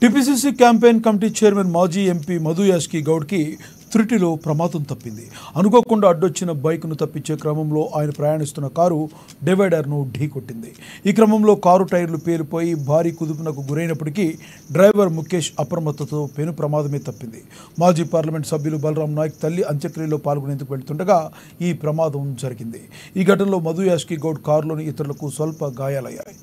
TPCC campaign committee chairman మాజీ MP Madhu యాస్కి గౌడ్కి త్రుటిలో ప్రమాదం తప్పింది అనుకోకుండా అడ్డొచ్చిన బైక్ను తప్పించే క్రమంలో ఆయన ప్రయాణిస్తున్న కారు డివైడర్ను ఢీకొట్టింది ఈ క్రమంలో కారు టైర్లు పేలిపోయి భారీ కుదుపునకు గురైనప్పటికీ డ్రైవర్ ముఖేష్ అప్రమత్తతో పెను ప్రమాదమే తప్పింది మాజీ పార్లమెంట్ సభ్యులు బలరాం నాయక్ తల్లి అంత్యక్రియలో పాల్గొనేందుకు వెళ్తుండగా ఈ ప్రమాదం జరిగింది ఈ ఘటనలో మధు యాష్కి గౌడ్ కారులోని ఇతరులకు స్వల్ప గాయాలయ్యాయి